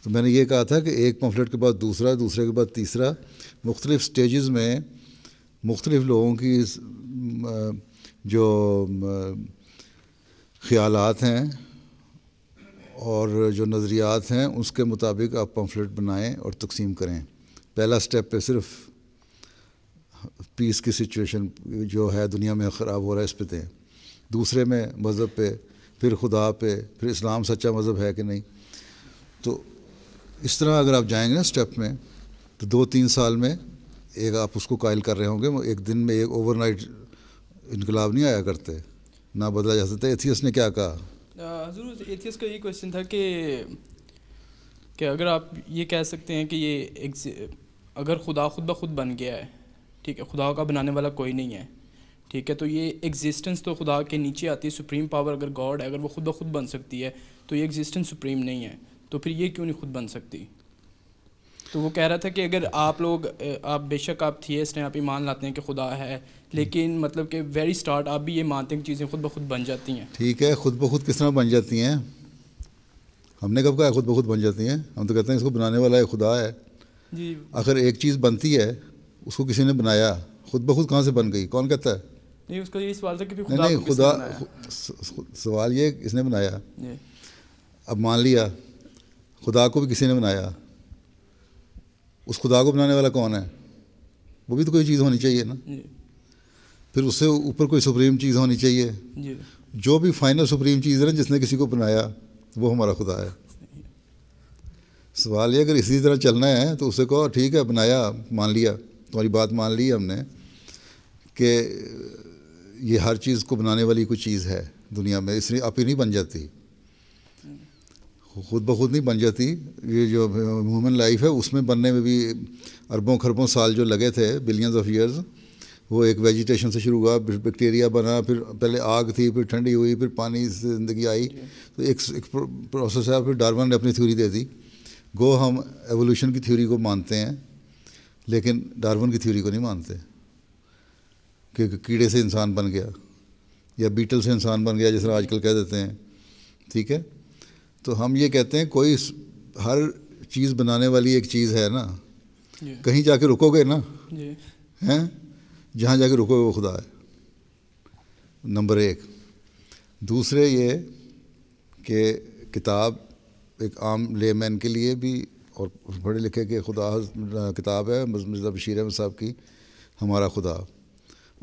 تو میں نے یہ کہا تھا کہ ایک پمفلیٹ کے بعد دوسرا دوسرے کے بعد تیسرا مختلف سٹیجز میں مختلف لوگوں کی جو خیالات ہیں اور جو نظریات ہیں اس کے مطابق آپ پمفلیٹ بنائیں اور تقسیم کریں پہلا سٹیپ پہ صرف پیس کی سچویشن جو ہے دنیا میں خراب ہو رہا ہے اس پہ دیں دوسرے میں مذہب پہ پھر خدا پہ پھر اسلام سچا مذہب ہے کہ نہیں تو اس طرح اگر آپ جائیں گے نا اسٹیپ میں تو دو تین سال میں ایک آپ اس کو قائل کر رہے ہوں گے وہ ایک دن میں ایک اوور نائٹ انقلاب نہیں آیا کرتے نہ بدلا جا سکتا ہے ایتھیس نے کیا کہا حضور ایتھیس کا یہ کوشچن تھا کہ کہ اگر آپ یہ کہہ سکتے ہیں کہ یہ اگر خدا خود بخود بن گیا ہے ٹھیک ہے خدا کا بنانے والا کوئی نہیں ہے ٹھیک ہے تو یہ ایگزسٹنس تو خدا کے نیچے آتی ہے سپریم پاور اگر گاڈ ہے اگر وہ خود بخود بن سکتی ہے تو یہ ایگزسٹنس سپریم نہیں ہے تو پھر یہ کیوں نہیں خود بن سکتی تو وہ کہہ رہا تھا کہ اگر آپ لوگ آپ بے شک آپ تھیے اس نے آپ ایمان لاتے ہیں کہ خدا ہے لیکن مطلب کہ ویری اسٹارٹ آپ بھی یہ مانتے ہیں کہ چیزیں خود بخود بن جاتی ہیں ٹھیک ہے خود بخود کس طرح بن جاتی ہیں ہم نے کب کہا خود بخود بن جاتی ہیں ہم تو کہتے ہیں اس کو بنانے والا ہے خدا ہے جی اگر ایک چیز بنتی ہے اس کو کسی نے بنایا خود بخود کہاں سے بن گئی کون کہتا ہے نہیں اس یہ سوال تھا کہ خدا سوال یہ اس نے بنایا جی۔ اب مان لیا خدا کو بھی کسی نے بنایا اس خدا کو بنانے والا کون ہے وہ بھی تو کوئی چیز ہونی چاہیے نا جی۔ پھر اس سے اوپر کوئی سپریم چیز ہونی چاہیے جی۔ جو بھی فائنل سپریم چیز ہے جس نے کسی کو بنایا وہ ہمارا خدا ہے سوال یہ اگر اسی طرح چلنا ہے تو اسے کہو ٹھیک ہے بنایا مان لیا تمہاری بات مان لی ہم نے کہ یہ ہر چیز کو بنانے والی کوئی چیز ہے دنیا میں اس لیے آپ ہی نہیں بن جاتی خود بخود نہیں بن جاتی یہ جو ہیومن لائف ہے اس میں بننے میں بھی اربوں خربوں سال جو لگے تھے بلینز آف ایئرز وہ ایک ویجیٹیشن سے شروع ہوا پھر بیکٹیریا بنا پھر پہلے آگ تھی پھر ٹھنڈی ہوئی پھر پانی سے زندگی آئی جی۔ تو ایک ایک پروسیس ہے پھر ڈارون نے اپنی تھیوری دے دی گو ہم ایولیوشن کی تھیوری کو مانتے ہیں لیکن ڈارون کی تھیوری کو نہیں مانتے کہ کیڑے سے انسان بن گیا یا بیٹل سے انسان بن گیا جس طرح آج کل کہہ دیتے ہیں ٹھیک ہے تو ہم یہ کہتے ہیں کوئی ہر چیز بنانے والی ایک چیز ہے نا جی۔ کہیں جا کے رکو گے نا جی۔ ہیں جہاں جا کے رکو گے وہ خدا ہے نمبر ایک دوسرے یہ کہ کتاب ایک عام لے مین کے لیے بھی اور پڑھے لکھے کہ خدا کتاب ہے مرزا بشیر احمد صاحب کی ہمارا خدا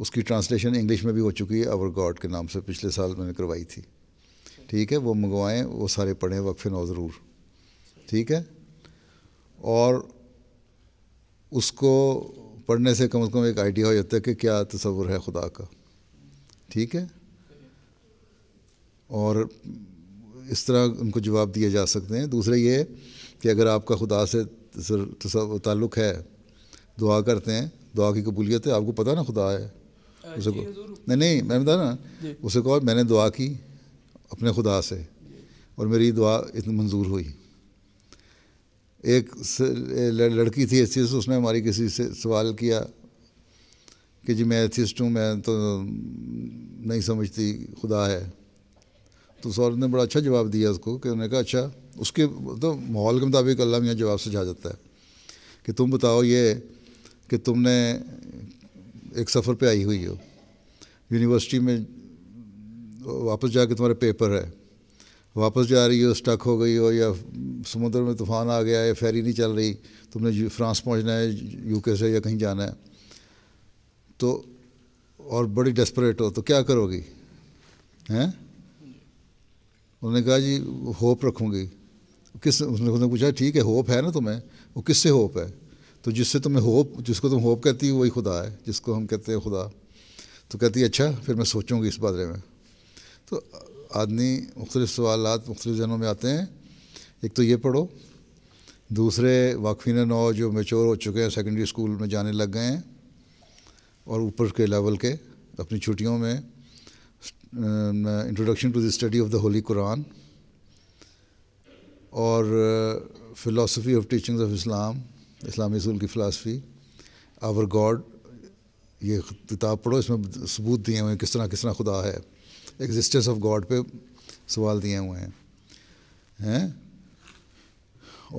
اس کی ٹرانسلیشن انگلش میں بھی ہو چکی ہے اور گاڈ کے نام سے پچھلے سال میں نے کروائی تھی ٹھیک ہے وہ منگوائیں وہ سارے پڑھیں وقف نو ضرور ٹھیک ہے اور اس کو پڑھنے سے کم از کم ایک آئیڈیا ہو جاتا ہے کہ کیا تصور ہے خدا کا ٹھیک ہے اور اس طرح ان کو جواب دیے جا سکتے ہیں دوسرے یہ کہ اگر آپ کا خدا سے تعلق ہے دعا کرتے ہیں دعا کی قبولیت ہے آپ کو پتہ نا خدا ہے اچھا، اسے کو نہیں نہیں میں نے نا جی۔ اسے کہا میں نے دعا کی اپنے خدا سے اور میری دعا اتنی منظور ہوئی ایک لڑکی تھی ایسی اس نے ہماری کسی سے سوال کیا کہ جی میں ایتھیسٹ ہوں میں تو نہیں سمجھتی خدا ہے تو سر نے بڑا اچھا جواب دیا اس کو کہ انہوں نے کہا اچھا اس کے تو ماحول کے مطابق اللہ میں جواب سے جاتا ہے کہ تم بتاؤ یہ کہ تم نے ایک سفر پہ آئی ہوئی ہو یونیورسٹی میں واپس جا کے تمہارے پیپر ہے واپس جا رہی ہو اسٹک ہو گئی ہو یا سمندر میں طوفان آ گیا یا فیری نہیں چل رہی تم نے فرانس پہنچنا ہے یو کے سے یا کہیں جانا ہے تو اور بڑی ڈیسپریٹ ہو تو کیا کرو گی ہیں انہوں نے کہا جی ہوپ رکھوں گی کس اس نے پوچھا ٹھیک ہے ہوپ ہے نا تمہیں وہ کس سے ہوپ ہے تو جس سے تمہیں ہوپ جس کو تم ہوپ کہتی وہی خدا ہے جس کو ہم کہتے ہیں خدا تو کہتی ہے اچھا پھر میں سوچوں گی اس بارے میں تو آدمی مختلف سوالات مختلف ذہنوں میں آتے ہیں ایک تو یہ پڑھو دوسرے واقفین نو جو میچور ہو چکے ہیں سیکنڈری اسکول میں جانے لگ گئے ہیں اور اوپر کے لیول کے اپنی چھٹیوں میں introduction to the study of the holy Quran اور philosophy of teachings of Islam اسلامی اصول کی فلاسفی آور گاڈ یہ کتاب پڑھو اس میں ثبوت دیے ہوئے ہیں کس طرح کس طرح خدا ہے ایگزسٹینس آف گاڈ پہ سوال دیے ہوئے ہیں ہیں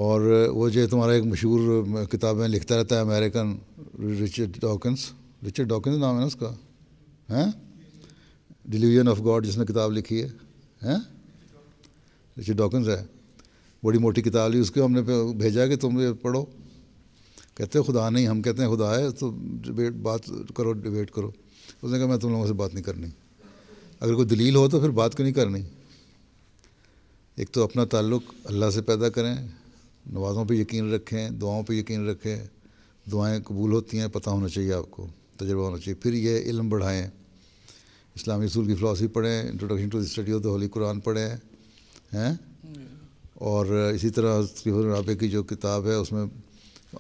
اور وہ جو تمہارا ایک مشہور کتاب میں لکھتا رہتا ہے American Richard Dawkins Richard Dawkins نام ہے نا اس کا ہیں ڈیلیوژن آف گاڈ جس نے کتاب لکھی ہے ہیں رچرڈ ڈاکنس ہے بڑی موٹی کتاب لی اس کو ہم نے بھیجا کہ تم یہ پڑھو کہتے ہو خدا نہیں ہم کہتے ہیں خدا ہے تو ڈبیٹ بات کرو ڈبیٹ کرو اس نے کہا میں تم لوگوں سے بات نہیں کرنی اگر کوئی دلیل ہو تو پھر بات کیوں نہیں کرنی ایک تو اپنا تعلق اللہ سے پیدا کریں نوازوں پہ یقین رکھیں دعاؤں پہ یقین رکھیں دعائیں قبول ہوتی ہیں پتہ ہونا چاہیے آپ کو تجربہ ہونا چاہیے پھر یہ علم بڑھائیں اسلامی اصول کی فلاسفی پڑھیں introduction to the study of the holy Quran پڑھیں ہیں اور اسی طرح شریف رابع کی جو کتاب ہے اس میں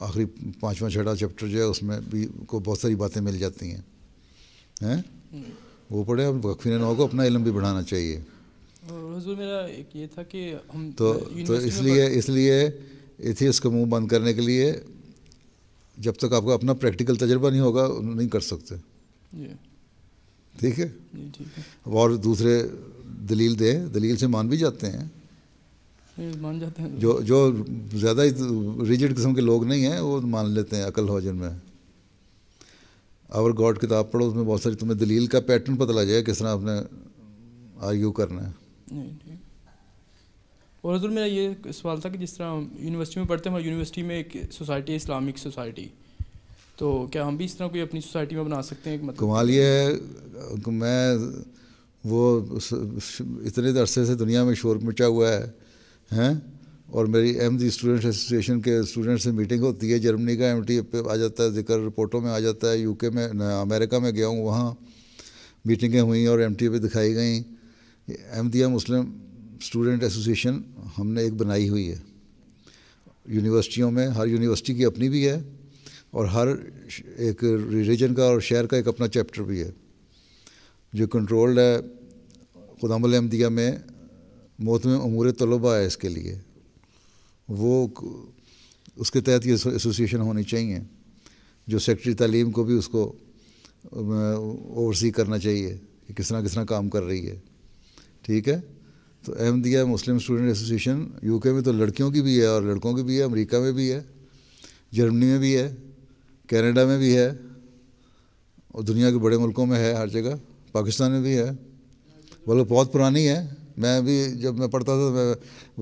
آخری پانچواں چھٹا چیپٹر جو ہے اس میں بھی کو بہت ساری باتیں مل جاتی ہیں وہ پڑھے نو کو اپنا علم بھی بڑھانا چاہیے حضور میرا یہ تھا کہ ہم تو تو اس لیے اس لیے ایتھیس اس منہ بند کرنے کے لیے جب تک آپ کا اپنا پریکٹیکل تجربہ نہیں ہوگا نہیں کر سکتے جی۔ ٹھیک ہے جی، اور دوسرے دلیل دیں دلیل سے مان بھی جاتے ہیں مان جاتے ہیں جو جو زیادہ ہی ریجڈ قسم کے لوگ نہیں ہیں وہ مان لیتے ہیں عقل جن میں اور گاڈ کتاب پڑھو اس میں بہت ساری تمہیں دلیل کا پیٹرن پتہ لگ جائے کس طرح آپ نے آرگیو کرنا ہے اور حضور میرا یہ سوال تھا کہ جس طرح ہم یونیورسٹی میں پڑھتے ہیں ہماری یونیورسٹی میں ایک سوسائٹی ہے اسلامک سوسائٹی تو کیا ہم بھی اس طرح کوئی اپنی سوسائٹی میں بنا سکتے ہیں مطلب کمال یہ ہے کہ میں وہ اتنے عرصے سے دنیا میں شور مچا ہوا ہے ہیں اور میری ایم دی اسٹوڈنٹ ایسوسیشن کے اسٹوڈنٹ سے میٹنگ ہوتی ہے جرمنی کا ایم ٹی اے پہ آ جاتا ہے ذکر رپورٹوں میں آ جاتا ہے یو کے میں امریکہ میں گیا ہوں وہاں میٹنگیں ہوئیں اور ایم ٹی اے پہ دکھائی گئیں ایم دیا مسلم اسٹوڈنٹ ایسوسیشن ہم نے ایک بنائی ہوئی ہے یونیورسٹیوں میں ہر یونیورسٹی کی اپنی بھی ہے اور ہر ایک ریلیجن کا اور شہر کا ایک اپنا چیپٹر بھی ہے جو کنٹرولڈ ہے قدام الحمدیہ میں موت میں امور طلباء ہے اس کے لیے وہ اس کے تحت یہ ایسوسیشن ہونی چاہیے جو سیکٹری تعلیم کو بھی اس کو اوورسی کرنا چاہیے کہ کس طرح کس طرح کام کر رہی ہے ٹھیک ہے تو Ahmadiyya Muslim student association U K میں تو لڑکیوں کی بھی ہے اور لڑکوں کی بھی ہے امریکہ میں بھی ہے جرمنی میں بھی ہے کینیڈا میں بھی ہے اور دنیا کے بڑے ملکوں میں ہے ہر جگہ پاکستان میں بھی ہے بولو بہت پرانی ہے میں بھی جب میں پڑھتا تھا تو میں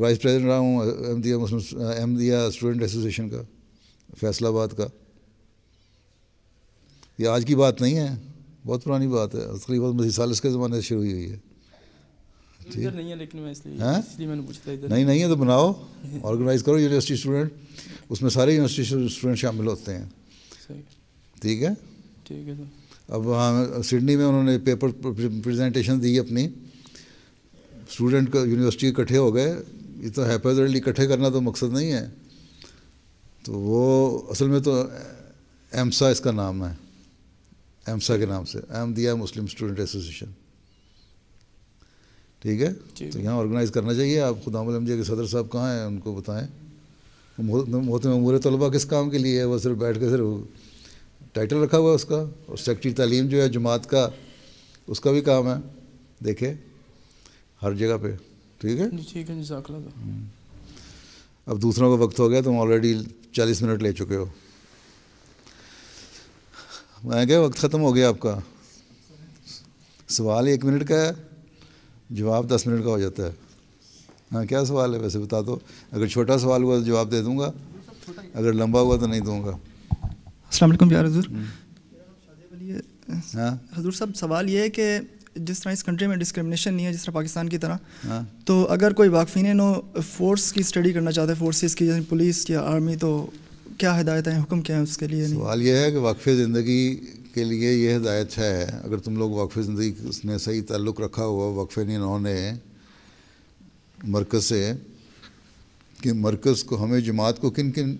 وائس پریزیڈنٹ رہا ہوں Ahmadiyya Muslim Ahmadiyya student association کا فیصل آباد کا یہ آج کی بات نہیں ہے بہت پرانی بات ہے تقریباً مزید سالس کے زمانے سے شروع ہوئی ہوئی ہے ٹھیک ہے نہیں نہیں تو بناؤ آرگنائز کرو یونیورسٹی اسٹوڈنٹ اس میں سارے یونیورسٹی اسٹوڈنٹ شامل ہوتے ہیں ٹھیک ہے ٹھیک ہے اب وہاں سڈنی میں انہوں نے پیپر پریزنٹیشن دی اپنی اسٹوڈنٹ کا یونیورسٹی اکٹھے ہو گئے یہ تو حفاظت اکٹھے کرنا تو مقصد نہیں ہے تو وہ اصل میں تو ایمسا اس کا نام ہے ایمسا کے نام سے ایم دیا مسلم اسٹوڈنٹ ایسوسیشن ٹھیک ہے تو یہاں آرگنائز کرنا چاہیے آپ خدا ملام جی کے صدر صاحب کہاں ہیں ان کو بتائیں محتم عمور طلباء کس کام کے لیے ہے وہ صرف بیٹھ کے صرف ٹائٹل رکھا ہوا ہے اس کا اور سیکٹری تعلیم جو ہے جماعت کا اس کا بھی کام ہے دیکھے ہر جگہ پہ ٹھیک ہے جی، ٹھیک ہے جزاک اللہ اب دوسروں کا وقت ہو گیا تم آلریڈی چالیس منٹ لے چکے ہو میں کہ وقت ختم ہو گیا آپ کا سوال ایک منٹ کا ہے جواب دس منٹ کا ہو جاتا ہے ہاں کیا سوال ہے ویسے بتا دو اگر چھوٹا سوال ہوا تو جواب دے دوں گا اگر لمبا ہوا تو نہیں دوں گا السلام علیکم یار حضور ہاں حضور صاحب سوال یہ ہے کہ جس طرح اس کنٹری میں ڈسکرمنیشن نہیں ہے جس طرح پاکستان کی طرح ہاں۔ تو اگر کوئی واقفین نو فورس کی اسٹڈی کرنا چاہتے ہیں فورسز کی پولیس یعنی یا آرمی تو کیا ہدایت ہیں حکم کیا ہیں اس کے لیے یعنی سوال یہ ہے کہ واقف زندگی کے لیے یہ ہدایت ہے اگر تم لوگ واقف زندگی اس نے صحیح تعلق رکھا ہوا واقف نو نے مرکز سے کہ مرکز کو ہمیں جماعت کو کن کن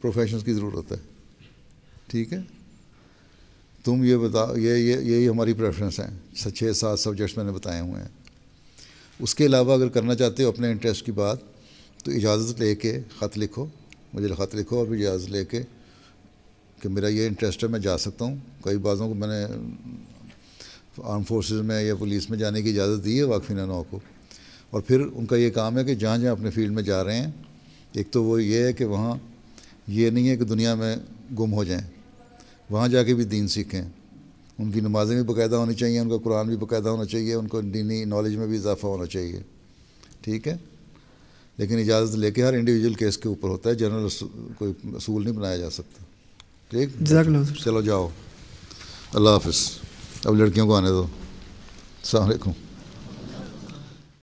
پروفیشنز کی ضرورت ہے ٹھیک ہے تم یہ بتا یہ یہی ہماری پریفرنس ہیں چھ سات سبجیکٹس میں نے بتائے ہوئے ہیں اس کے علاوہ اگر کرنا چاہتے ہو اپنے انٹرسٹ کی بات تو اجازت لے کے خط لکھو مجھے خط لکھو پھر اجازت لے کے کہ میرا یہ انٹرسٹ ہے میں جا سکتا ہوں کئی بازوں کو میں نے آرم فورسز میں یا پولیس میں جانے کی اجازت دی ہے واقفین کو اور پھر ان کا یہ کام ہے کہ جہاں جہاں اپنے فیلڈ میں جا رہے ہیں ایک تو وہ یہ ہے کہ وہاں یہ نہیں ہے کہ دنیا میں گم ہو جائیں وہاں جا کے بھی دین سیکھیں ان کی نمازیں بھی باقاعدہ ہونی چاہیے ان کا قرآن بھی باقاعدہ ہونا چاہیے ان کو دینی نالج میں بھی اضافہ ہونا چاہیے ٹھیک ہے لیکن اجازت لے کے ہر انڈیویجول کیس کے اوپر ہوتا ہے جنرل کوئی اصول نہیں بنایا جا سکتا ٹھیک چلو جاؤ اللہ حافظ اب لڑکیوں کو آنے دو السلام علیکم